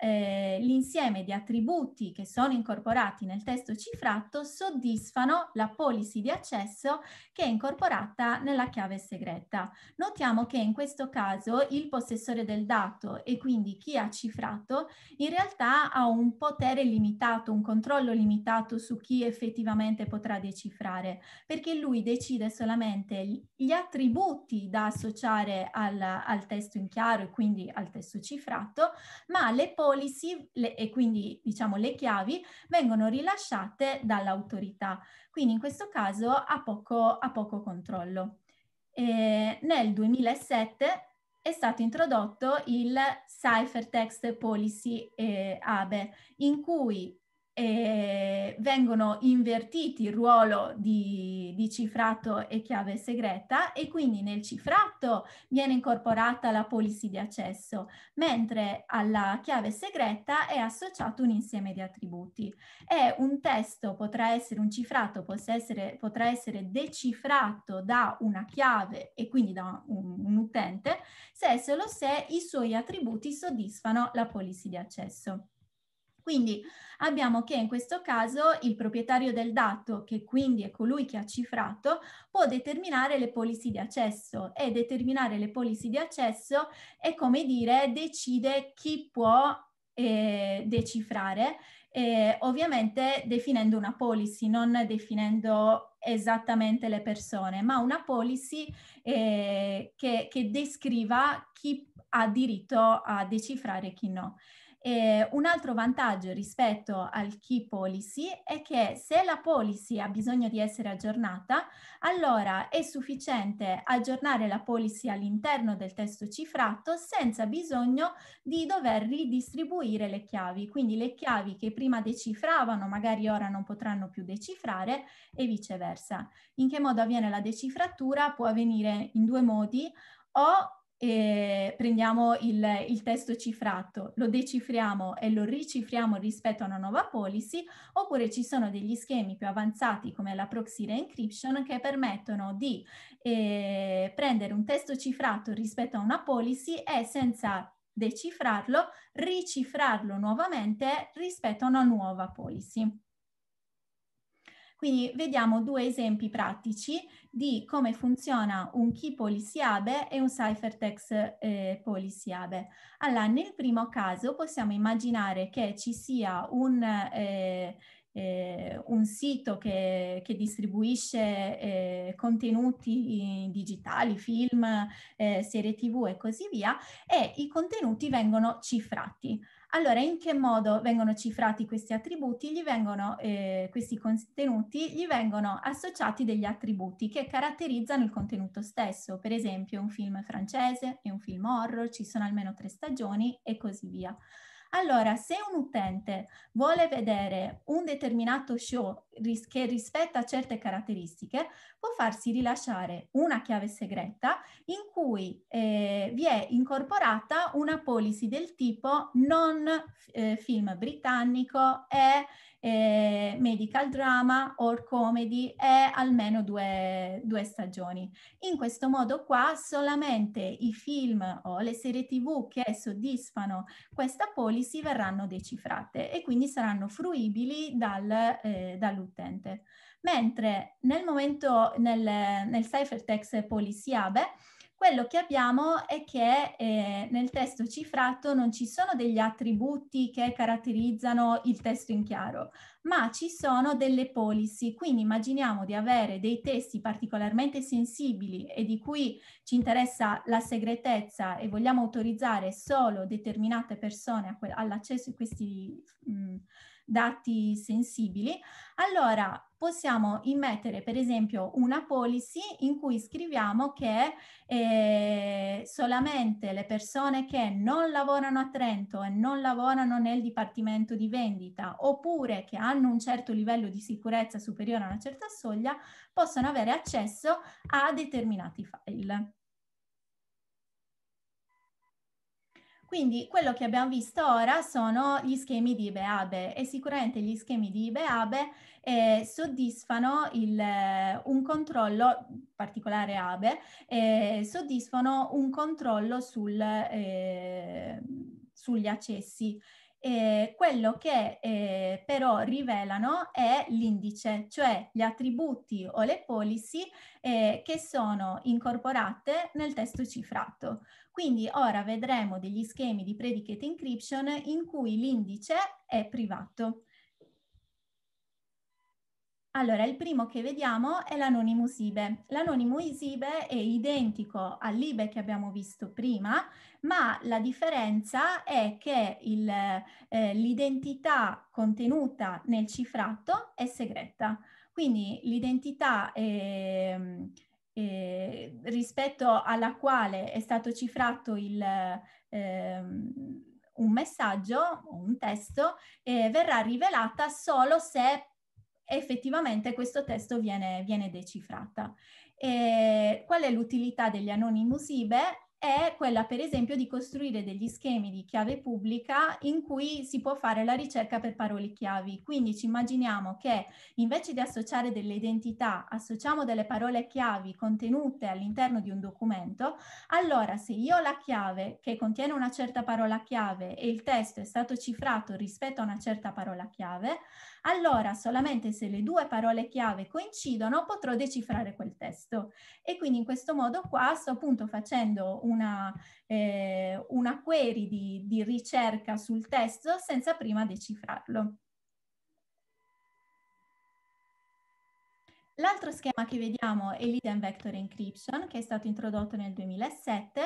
eh, l'insieme eh, di attributi che sono incorporati nel testo cifrato soddisfano la policy di accesso che è incorporata nella chiave segreta. Notiamo che in questo caso il possessore del dato e quindi chi ha cifrato in realtà ha un potere limitato, un controllo limitato su chi effettivamente potrà decifrare, perché lui decide solamente gli attributi da associare al, al testo in chiaro e quindi al testo cifrato, ma le policy le, e quindi diciamo le chiavi vengono rilasciate dall'autorità. Quindi in questo caso a poco, ha poco controllo. E nel 2007 è stato introdotto il Ciphertext Policy eh, ABE, in cui eh, vengono invertiti il ruolo di, di, cifrato e chiave segreta e quindi nel cifrato viene incorporata la policy di accesso, mentre alla chiave segreta è associato un insieme di attributi. È un testo, potrà essere un cifrato, essere, potrà essere decifrato da una chiave e quindi da un, un utente, se e solo se i suoi attributi soddisfano la policy di accesso. Quindi abbiamo che in questo caso il proprietario del dato, che quindi è colui che ha cifrato, può determinare le policy di accesso e determinare le policy di accesso è come dire decide chi può eh, decifrare, eh, ovviamente definendo una policy, non definendo esattamente le persone, ma una policy eh, che, che descriva chi ha diritto a decifrare e chi no. E eh, un altro vantaggio rispetto al key policy è che se la policy ha bisogno di essere aggiornata, allora è sufficiente aggiornare la policy all'interno del testo cifrato senza bisogno di dover ridistribuire le chiavi. Quindi le chiavi che prima decifravano magari ora non potranno più decifrare e viceversa. In che modo avviene la decifratura? Può avvenire in due modi o eh, prendiamo il, il, testo cifrato, lo decifriamo e lo ricifriamo rispetto a una nuova policy, oppure ci sono degli schemi più avanzati come la proxy re-encryption che permettono di eh, prendere un testo cifrato rispetto a una policy e senza decifrarlo, ricifrarlo nuovamente rispetto a una nuova policy. Quindi vediamo due esempi pratici di come funziona un key policy ABE e un ciphertext eh, policy Allora, nel primo caso possiamo immaginare che ci sia un... Eh, eh, un sito che, che distribuisce eh, contenuti digitali, film, eh, serie tv e così via, e i contenuti vengono cifrati. Allora, in che modo vengono cifrati questi attributi? Gli vengono, eh, questi contenuti gli vengono associati degli attributi che caratterizzano il contenuto stesso. Per esempio, un film francese è un film horror, ci sono almeno tre stagioni e così via. Allora, se un utente vuole vedere un determinato show ris che rispetta certe caratteristiche, può farsi rilasciare una chiave segreta in cui eh, vi è incorporata una policy del tipo non eh, film britannico e eh, medical drama or comedy e almeno due, due stagioni. In questo modo qua solamente i film o le serie tv che soddisfano questa policy verranno decifrate e quindi saranno fruibili dal, eh, dall'utente. Mentre nel momento nel, nel Cyphertext Policy Abe quello che abbiamo è che eh, nel testo cifrato non ci sono degli attributi che caratterizzano il testo in chiaro, ma ci sono delle policy, quindi immaginiamo di avere dei testi particolarmente sensibili e di cui ci interessa la segretezza e vogliamo autorizzare solo determinate persone all'accesso a questi mh, dati sensibili, allora possiamo immettere per esempio una policy in cui scriviamo che eh, solamente le persone che non lavorano a Trento e non lavorano nel dipartimento di vendita oppure che hanno un certo livello di sicurezza superiore a una certa soglia possono avere accesso a determinati file. Quindi quello che abbiamo visto ora sono gli schemi di IBEABE e sicuramente gli schemi di IBEABE eh, soddisfano il, eh, un controllo, in particolare ABE, eh, soddisfano un controllo sul, eh, sugli accessi. Eh, quello che eh, però rivelano è l'indice, cioè gli attributi o le policy eh, che sono incorporate nel testo cifrato. Quindi ora vedremo degli schemi di predicate encryption in cui l'indice è privato. Allora, il primo che vediamo è l'anonymous IBE. L'anonymous IBE è identico all'IBE che abbiamo visto prima, ma la differenza è che eh, l'identità eh, contenuta nel cifrato è segreta. Quindi l'identità eh, eh, rispetto alla quale è stato cifrato il, ehm, un messaggio o un testo eh, verrà rivelata solo se effettivamente questo testo viene, viene decifrata. E qual è l'utilità degli Anonymous IBE? è quella per esempio di costruire degli schemi di chiave pubblica in cui si può fare la ricerca per parole chiavi. Quindi ci immaginiamo che invece di associare delle identità, associamo delle parole chiavi contenute all'interno di un documento, allora se io ho la chiave che contiene una certa parola chiave e il testo è stato cifrato rispetto a una certa parola chiave, allora solamente se le due parole chiave coincidono potrò decifrare quel testo. E quindi in questo modo qua sto appunto facendo una, eh, una query di, di ricerca sul testo senza prima decifrarlo. L'altro schema che vediamo è l'idea vector encryption che è stato introdotto nel 2007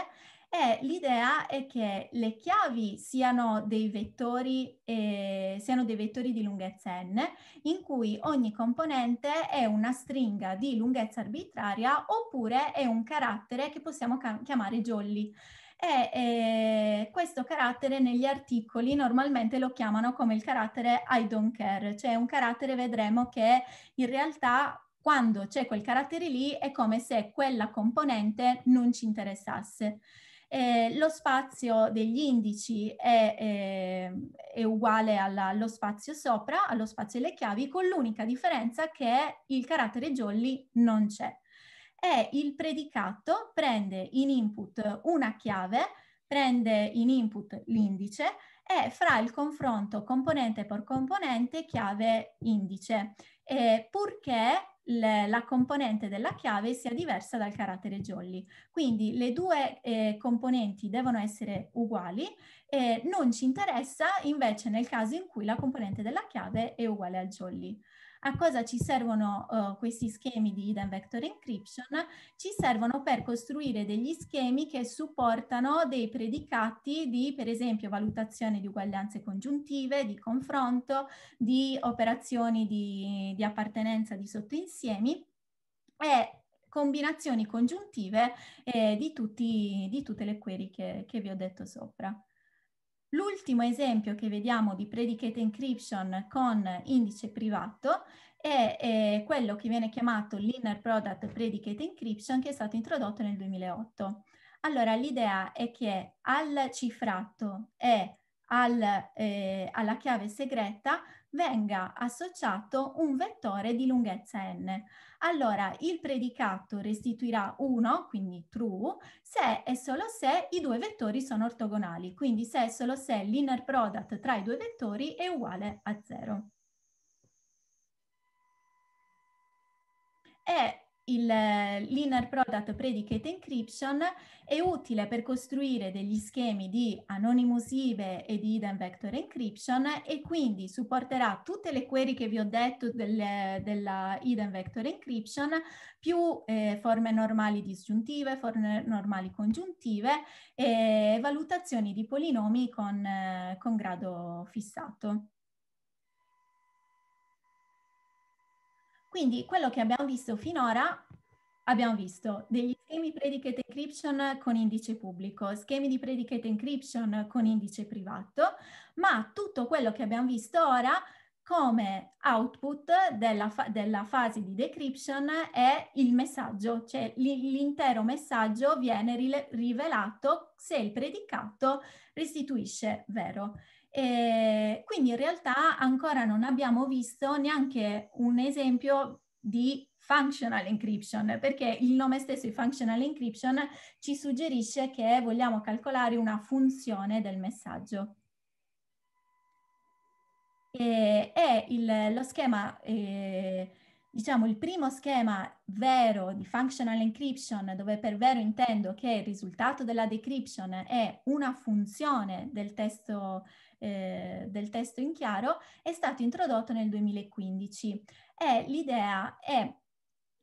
e l'idea è che le chiavi siano dei, vettori, eh, siano dei vettori di lunghezza n in cui ogni componente è una stringa di lunghezza arbitraria oppure è un carattere che possiamo chiamare jolly e eh, questo carattere negli articoli normalmente lo chiamano come il carattere I don't care, cioè un carattere vedremo che in realtà quando c'è quel carattere lì è come se quella componente non ci interessasse. Eh, lo spazio degli indici è, è, eh, è uguale alla, allo spazio sopra, allo spazio delle chiavi, con l'unica differenza che il carattere jolly non c'è. E il predicato prende in input una chiave, prende in input l'indice e fra il confronto componente per componente chiave indice, eh, purché le, la componente della chiave sia diversa dal carattere jolly. Quindi le due eh, componenti devono essere uguali e non ci interessa invece nel caso in cui la componente della chiave è uguale al jolly. A cosa ci servono uh, questi schemi di hidden vector encryption? Ci servono per costruire degli schemi che supportano dei predicati di, per esempio, valutazione di uguaglianze congiuntive, di confronto, di operazioni di, di appartenenza di sottoinsiemi e combinazioni congiuntive eh, di, tutti, di, tutte le query che, che vi ho detto sopra. L'ultimo esempio che vediamo di predicate encryption con indice privato è, è quello che viene chiamato l'inner product predicate encryption che è stato introdotto nel 2008. Allora l'idea è che al cifrato e al, eh, alla chiave segreta venga associato un vettore di lunghezza n. Allora il predicato restituirà 1, quindi true, se e solo se i due vettori sono ortogonali, quindi se e solo se l'inner product tra i due vettori è uguale a 0. E il, l'inner product predicate encryption è utile per costruire degli schemi di anonymous IBE e di hidden vector encryption e quindi supporterà tutte le query che vi ho detto delle, della hidden vector encryption più eh, forme normali disgiuntive, forme normali congiuntive e valutazioni di polinomi con, eh, con grado fissato. Quindi quello che abbiamo visto finora, abbiamo visto degli schemi predicate encryption con indice pubblico, schemi di predicate encryption con indice privato, ma tutto quello che abbiamo visto ora come output della, fa della fase di decryption è il messaggio, cioè l'intero messaggio viene rivelato se il predicato restituisce vero. E quindi in realtà ancora non abbiamo visto neanche un esempio di functional encryption, perché il nome stesso di functional encryption ci suggerisce che vogliamo calcolare una funzione del messaggio. E, è il, lo schema, eh, diciamo il primo schema vero di functional encryption, dove per vero intendo che il risultato della decryption è una funzione del testo eh, del testo in chiaro, è stato introdotto nel 2015. E l'idea è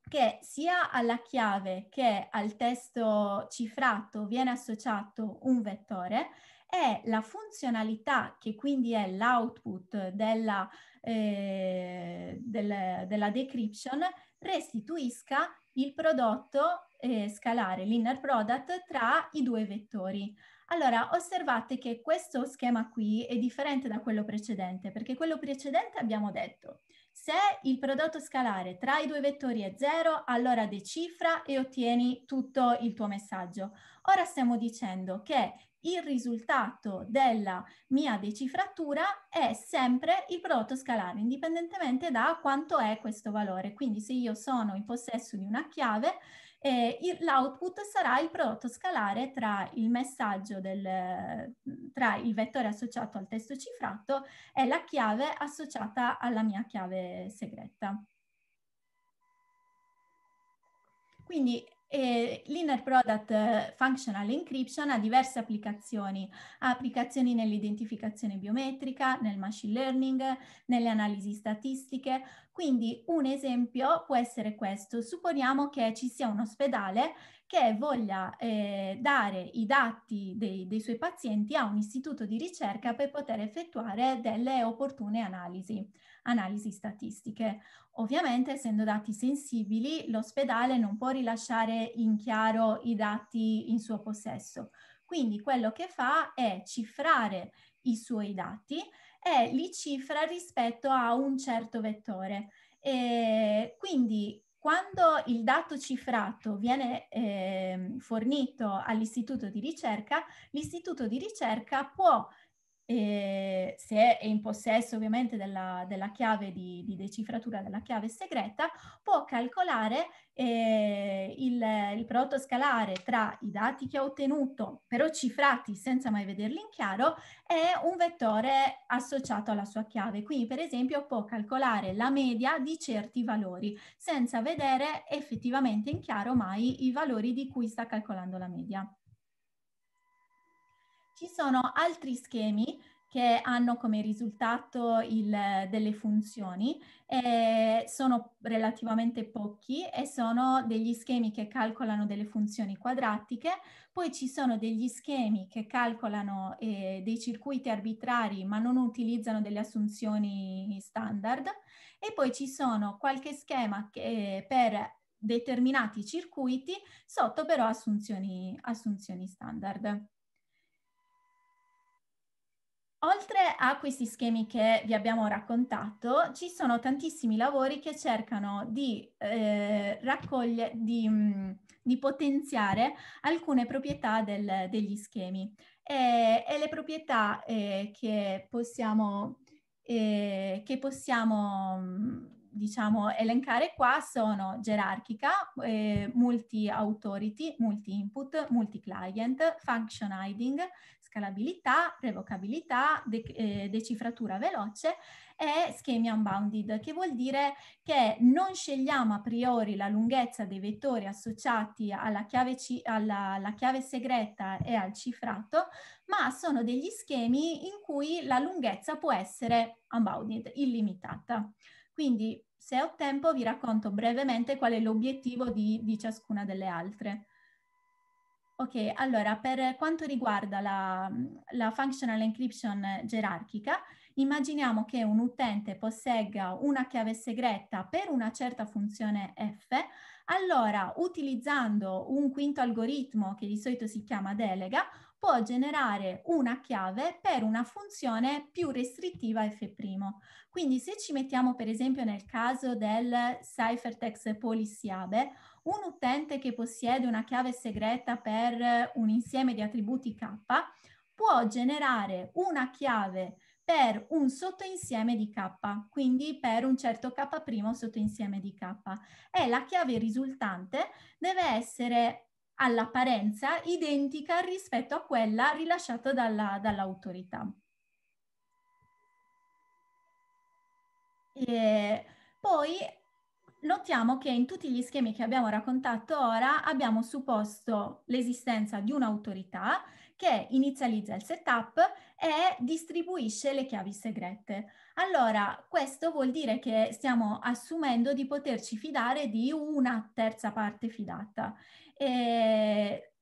che sia alla chiave che al testo cifrato viene associato un vettore e la funzionalità che quindi è l'output della, eh, del, della decryption restituisca il prodotto eh, scalare, l'inner product, tra i due vettori. Allora, osservate che questo schema qui è differente da quello precedente, perché quello precedente abbiamo detto, se il prodotto scalare tra i due vettori è 0, allora decifra e ottieni tutto il tuo messaggio. Ora stiamo dicendo che il risultato della mia decifratura è sempre il prodotto scalare, indipendentemente da quanto è questo valore. Quindi se io sono in possesso di una chiave, e l'output sarà il prodotto scalare tra il messaggio del, tra il vettore associato al testo cifrato e la chiave associata alla mia chiave segreta. Quindi e l'inner product eh, functional encryption ha diverse applicazioni, ha applicazioni nell'identificazione biometrica, nel machine learning, nelle analisi statistiche. Quindi un esempio può essere questo. Supponiamo che ci sia un ospedale che voglia eh, dare i dati dei, dei, suoi pazienti a un istituto di ricerca per poter effettuare delle opportune analisi, analisi statistiche. Ovviamente, essendo dati sensibili, l'ospedale non può rilasciare in chiaro i dati in suo possesso. Quindi quello che fa è cifrare i suoi dati e li cifra rispetto a un certo vettore. E quindi quando il dato cifrato viene eh, fornito all'istituto di ricerca, l'istituto di ricerca può e se è in possesso ovviamente della, della chiave di, di, decifratura della chiave segreta, può calcolare eh, il, il, prodotto scalare tra i dati che ha ottenuto, però cifrati senza mai vederli in chiaro, e un vettore associato alla sua chiave. Quindi, per esempio, può calcolare la media di certi valori senza vedere effettivamente in chiaro mai i valori di cui sta calcolando la media. Ci sono altri schemi che hanno come risultato il, delle funzioni, eh, sono relativamente pochi e sono degli schemi che calcolano delle funzioni quadratiche, poi ci sono degli schemi che calcolano eh, dei circuiti arbitrari ma non utilizzano delle assunzioni standard e poi ci sono qualche schema che, eh, per determinati circuiti sotto però assunzioni, assunzioni standard. Oltre a questi schemi che vi abbiamo raccontato, ci sono tantissimi lavori che cercano di, eh, raccoglie, di, mm, di potenziare alcune proprietà del, degli schemi. E, e le proprietà eh, che possiamo, eh, che possiamo mm, diciamo, elencare qua sono gerarchica, eh, multi-authority, multi-input, multi-client, function hiding, scalabilità, revocabilità, de- eh, decifratura veloce e schemi unbounded, che vuol dire che non scegliamo a priori la lunghezza dei vettori associati alla chiave, ci- alla, alla chiave segreta e al cifrato, ma sono degli schemi in cui la lunghezza può essere unbounded, illimitata. Quindi se ho tempo vi racconto brevemente qual è l'obiettivo di, di ciascuna delle altre. Ok, allora per quanto riguarda la, mhmm, la, functional encryption gerarchica, immaginiamo che un utente possegga una chiave segreta per una certa funzione F, allora utilizzando un quinto algoritmo che di solito si chiama delega, può generare una chiave per una funzione più restrittiva F'. Quindi se ci mettiamo per esempio nel caso del ciphertext policy ABE, un utente che possiede una chiave segreta per un insieme di attributi K può generare una chiave per un sottoinsieme di K, quindi per un certo K' sottoinsieme di K. E la chiave risultante deve essere all'apparenza identica rispetto a quella rilasciata dall'autorità. e poi notiamo che in tutti gli schemi che abbiamo raccontato ora abbiamo supposto l'esistenza di un'autorità che inizializza il setup e distribuisce le chiavi segrete. Allora, questo vuol dire che stiamo assumendo di poterci fidare di una terza parte fidata. E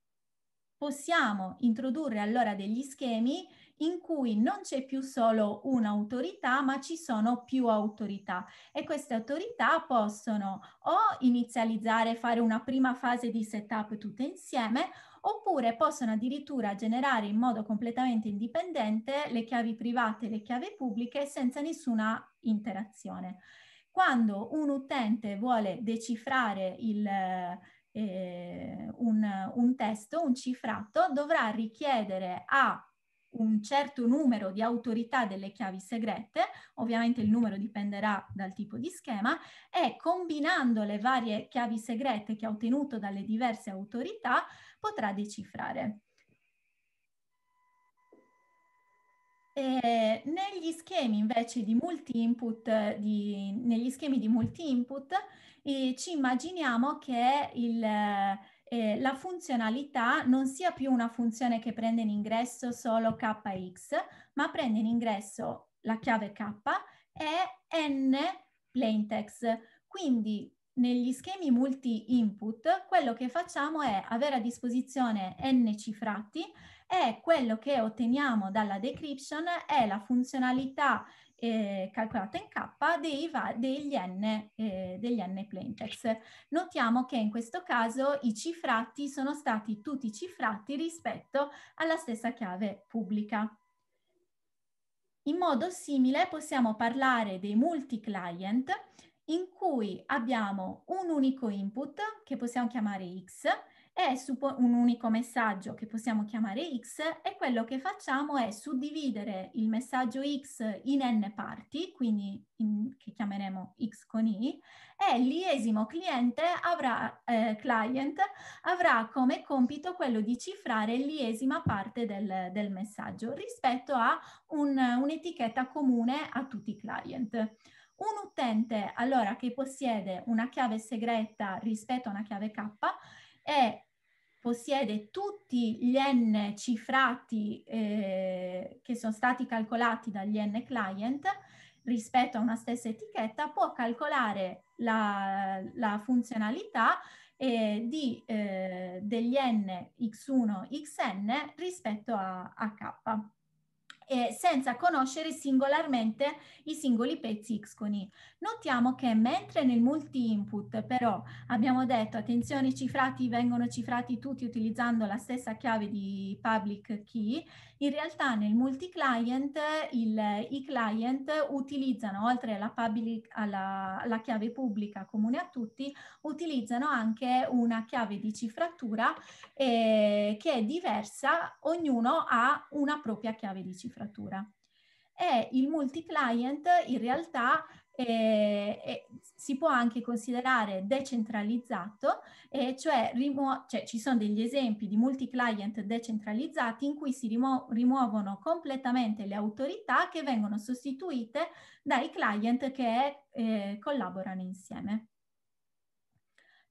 possiamo introdurre allora degli schemi in cui non c'è più solo un'autorità, ma ci sono più autorità e queste autorità possono o inizializzare, fare una prima fase di setup tutte insieme, oppure possono addirittura generare in modo completamente indipendente le chiavi private e le chiavi pubbliche senza nessuna interazione. Quando un utente vuole decifrare il, eh, un, un testo, un cifrato, dovrà richiedere a un certo numero di autorità delle chiavi segrete, ovviamente il numero dipenderà dal tipo di schema, e combinando le varie chiavi segrete che ha ottenuto dalle diverse autorità potrà decifrare. E negli schemi invece di multi-input, negli schemi di multi-input, eh, ci immaginiamo che il eh, la funzionalità non sia più una funzione che prende in ingresso solo kx, ma prende in ingresso la chiave k e n plaintext. Quindi negli schemi multi-input quello che facciamo è avere a disposizione n cifrati e quello che otteniamo dalla decryption è la funzionalità eh, calcolata in K dei, degli, N, eh, degli N plaintext. Notiamo che in questo caso i cifrati sono stati tutti cifrati rispetto alla stessa chiave pubblica. In modo simile possiamo parlare dei multi-client in cui abbiamo un unico input che possiamo chiamare X e suppo- un unico messaggio che possiamo chiamare X e quello che facciamo è suddividere il messaggio X in n parti, quindi in, che chiameremo X con I, e l'IESimo cliente avrà, eh, client avrà come compito quello di cifrare l'IESima parte del, del messaggio rispetto a un, un'etichetta comune a tutti i client. Un utente allora che possiede una chiave segreta rispetto a una chiave K e possiede tutti gli n cifrati eh, che sono stati calcolati dagli n client rispetto a una stessa etichetta, può calcolare la, la funzionalità eh, di, eh, degli n x1, xn rispetto a, a k eh, senza conoscere singolarmente i singoli pezzi X con I. Notiamo che mentre nel multi-input però abbiamo detto attenzione i cifrati vengono cifrati tutti utilizzando la stessa chiave di public key, in realtà nel multi-client i client utilizzano oltre alla, public, alla, alla chiave pubblica comune a tutti, utilizzano anche una chiave di cifratura eh, che è diversa, ognuno ha una propria chiave di cifratura legislatura. E il multi-client in realtà eh, eh, si può anche considerare decentralizzato, eh, cioè, rimuo- cioè, ci sono degli esempi di multi-client decentralizzati in cui si rimu- rimuovono completamente le autorità che vengono sostituite dai client che eh, collaborano insieme.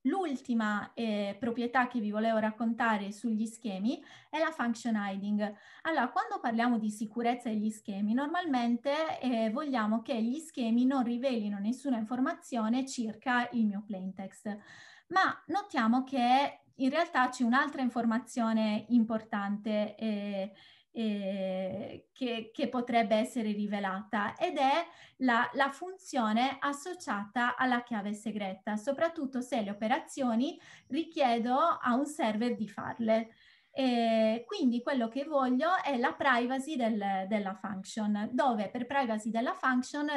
L'ultima eh, proprietà che vi volevo raccontare sugli schemi è la function hiding. Allora, quando parliamo di sicurezza degli schemi, normalmente eh, vogliamo che gli schemi non rivelino nessuna informazione circa il mio plaintext. Ma notiamo che in realtà c'è un'altra informazione importante eh, eh, che, che, potrebbe essere rivelata ed è la, la, funzione associata alla chiave segreta, soprattutto se le operazioni richiedo a un server di farle. E eh, quindi quello che voglio è la privacy del, della function, dove per privacy della function,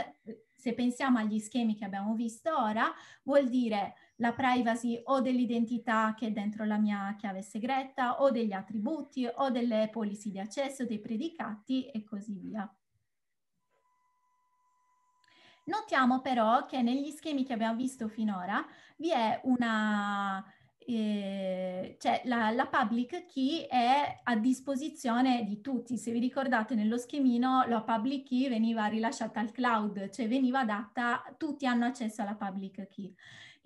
se pensiamo agli schemi che abbiamo visto ora, vuol dire la privacy o dell'identità che è dentro la mia chiave segreta o degli attributi o delle policy di accesso, dei predicati e così via. Notiamo però che negli schemi che abbiamo visto finora vi è una... Eh, cioè la, la public key è a disposizione di tutti. Se vi ricordate nello schemino la public key veniva rilasciata al cloud, cioè veniva data, tutti hanno accesso alla public key.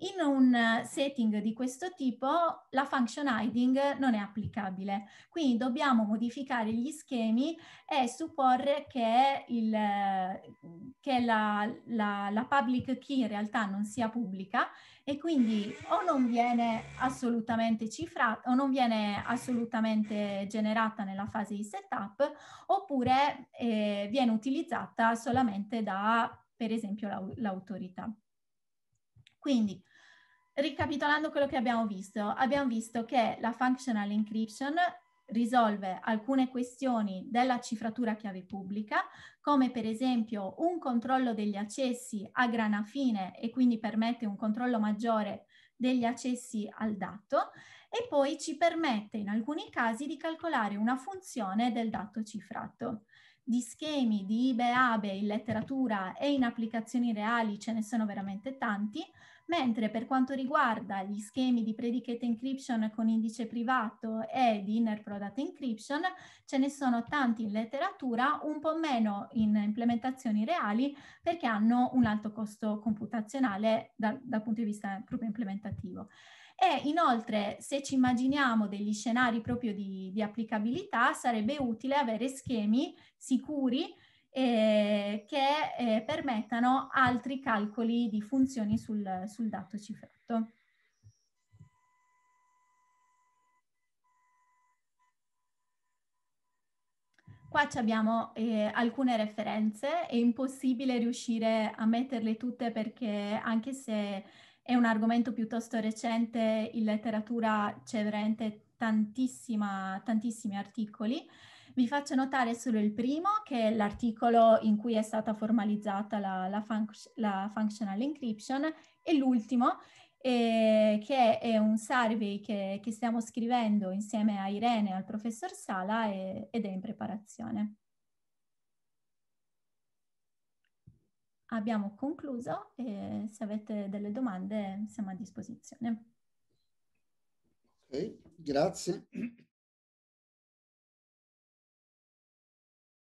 In un eh, setting di questo tipo la function hiding non è applicabile, quindi dobbiamo modificare gli schemi e supporre che, il, che la, la, la public key in realtà non sia pubblica e quindi o non viene assolutamente cifrata o non viene assolutamente generata nella fase di setup oppure eh, viene utilizzata solamente da per esempio l'autorità. Quindi, ricapitolando quello che abbiamo visto, abbiamo visto che la functional encryption risolve alcune questioni della cifratura chiave pubblica, come per esempio un controllo degli accessi a grana fine e quindi permette un controllo maggiore degli accessi al dato e poi ci permette in alcuni casi di calcolare una funzione del dato cifrato. Di schemi di IBE-ABE in letteratura e in applicazioni reali ce ne sono veramente tanti, mentre per quanto riguarda gli schemi di predicate encryption con indice privato e di inner product encryption, ce ne sono tanti in letteratura, un po' meno in implementazioni reali perché hanno un alto costo computazionale da, dal punto di vista proprio implementativo. E inoltre, se ci immaginiamo degli scenari proprio di, di applicabilità, sarebbe utile avere schemi sicuri eh, che eh, permettano altri calcoli di funzioni sul, sul dato cifrato. Qua abbiamo eh, alcune referenze, è impossibile riuscire a metterle tutte perché anche se è un argomento piuttosto recente, in letteratura c'è veramente tantissima, tantissimi articoli. Vi faccio notare solo il primo, che è l'articolo in cui è stata formalizzata la, la, fun la functional encryption, e l'ultimo, eh, che è un survey che, che, stiamo scrivendo insieme a Irene e al professor Sala e, ed è in preparazione. Abbiamo concluso e se avete delle domande siamo a disposizione. Ok, grazie.